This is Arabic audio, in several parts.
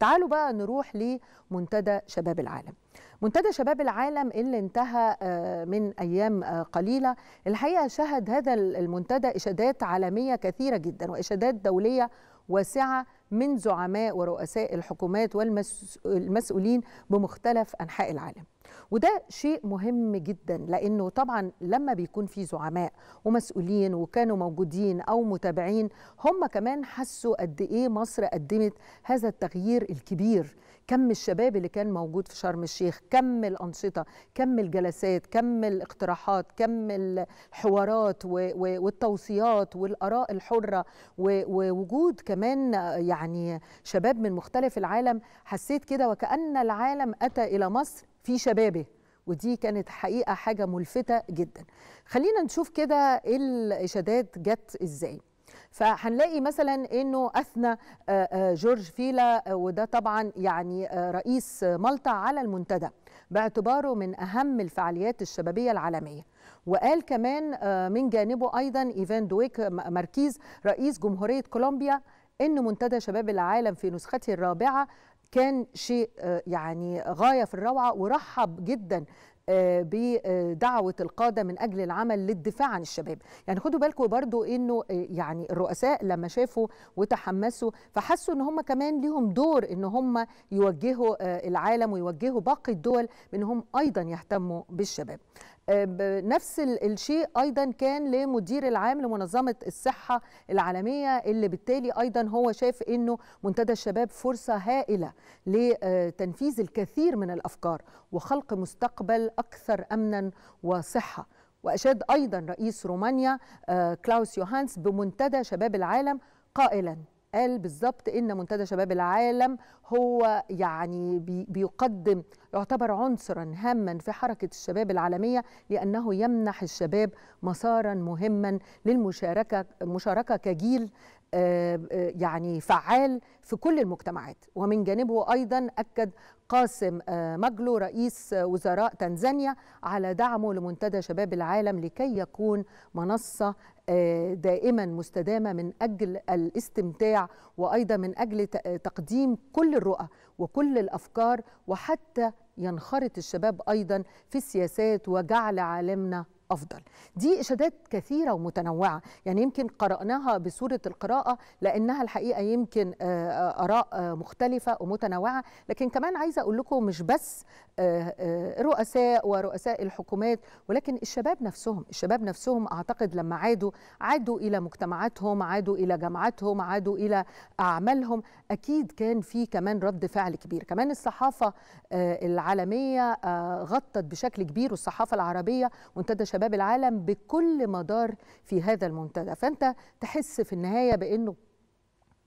تعالوا بقى نروح لمنتدى شباب العالم منتدى شباب العالم اللي انتهى آه، من ايام آه، قليله الحقيقه شهد هذا المنتدى اشادات عالميه كثيره جدا واشادات دوليه واسعه من زعماء ورؤساء الحكومات والمسؤولين بمختلف أنحاء العالم وده شيء مهم جدا لانه طبعا لما بيكون في زعماء ومسؤولين وكانوا موجودين او متابعين هم كمان حسوا قد ايه مصر قدمت هذا التغيير الكبير كم الشباب اللي كان موجود في شرم الشيخ كم الانشطه كم الجلسات كم الاقتراحات كم الحوارات والتوصيات والاراء الحره ووجود كمان يعني يعني شباب من مختلف العالم حسيت كده وكأن العالم أتى إلى مصر في شبابه ودي كانت حقيقة حاجة ملفتة جدا خلينا نشوف كده إيه الإشادات جت إزاي فهنلاقي مثلا انه اثنى آه، آه، جورج فيلا آه، وده طبعا يعني رئيس مالطا على المنتدى باعتباره من اهم الفعاليات الشبابيه العالميه وقال كمان من جانبه ايضا ايفان دويك ماركيز رئيس جمهوريه كولومبيا أن منتدى شباب العالم في نسخته الرابعة كان شيء آه، يعني غاية في الروعة ورحب جدا آه، بدعوة القادة من أجل العمل للدفاع عن الشباب يعني خدوا بالكم برضو أنه آه، يعني الرؤساء لما شافوا وتحمسوا فحسوا أن هم كمان ليهم دور أن هم يوجهوا العالم ويوجهوا باقي الدول بأنهم أيضا يهتموا بالشباب نفس الشيء ايضا كان لمدير العام لمنظمه الصحه العالميه اللي بالتالي ايضا هو شاف انه منتدى الشباب فرصه هائله لتنفيذ الكثير من الافكار وخلق مستقبل اكثر امنا وصحه واشاد ايضا رئيس رومانيا آه، كلاوس يوهانس بمنتدى شباب العالم قائلا قال بالظبط ان منتدى شباب العالم هو يعني بيقدم يعتبر عنصرا هاما في حركه الشباب العالميه لانه يمنح الشباب مسارا مهما للمشاركه مشاركه كجيل آه، آه، يعني فعال في كل المجتمعات ومن جانبه ايضا اكد قاسم آه، مجلو رئيس وزراء تنزانيا على دعمه لمنتدى شباب العالم لكي يكون منصه آه، دائما مستدامه من اجل الاستمتاع وايضا من اجل آه، تقديم كل الرؤى وكل الافكار وحتى ينخرط الشباب ايضا في السياسات وجعل عالمنا افضل دي اشادات كثيره ومتنوعه يعني يمكن قراناها بصوره القراءه لانها الحقيقه يمكن آه، اراء مختلفه ومتنوعه لكن كمان عايزه اقول لكم مش بس الرؤساء ورؤساء الحكومات ولكن الشباب نفسهم الشباب نفسهم أعتقد لما عادوا عادوا إلى مجتمعاتهم عادوا إلى جامعاتهم عادوا إلى أعمالهم أكيد كان في كمان رد فعل كبير كمان الصحافة آه، العالمية آه، غطت بشكل كبير والصحافة العربية منتدى شباب العالم بكل مدار في هذا المنتدى فأنت تحس في النهاية بأنه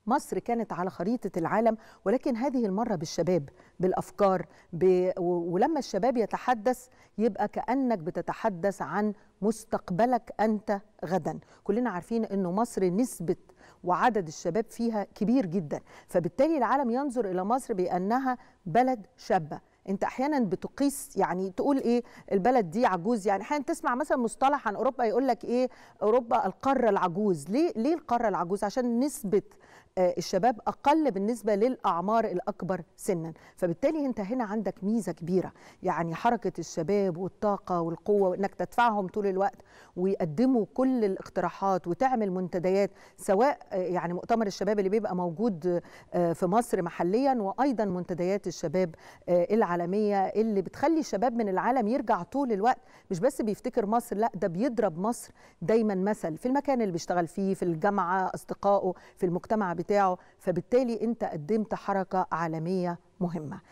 مصر كانت على خريطة العالم ولكن هذه المرة بالشباب بالأفكار ب... ولما الشباب يتحدث يبقى كأنك بتتحدث عن مستقبلك أنت غدا كلنا عارفين أنه مصر نسبة وعدد الشباب فيها كبير جدا فبالتالي العالم ينظر إلى مصر بأنها بلد شابة انت احيانا بتقيس يعني تقول ايه البلد دي عجوز يعني احيانا تسمع مثلا مصطلح عن اوروبا يقول لك ايه اوروبا القاره العجوز ليه ليه القاره العجوز عشان نسبه آه، الشباب اقل بالنسبه للاعمار الاكبر سنا فبالتالي انت هنا عندك ميزه كبيره يعني حركه الشباب والطاقه والقوه وانك تدفعهم طول الوقت ويقدموا كل الاقتراحات وتعمل منتديات سواء آه، يعني مؤتمر الشباب اللي بيبقى موجود آه، في مصر محليا وايضا منتديات الشباب العالمية العالميه اللي بتخلي الشباب من العالم يرجع طول الوقت مش بس بيفتكر مصر لا ده بيضرب مصر دايما مثل في المكان اللي بيشتغل فيه في الجامعه اصدقائه في المجتمع بتاعه فبالتالي انت قدمت حركه عالميه مهمه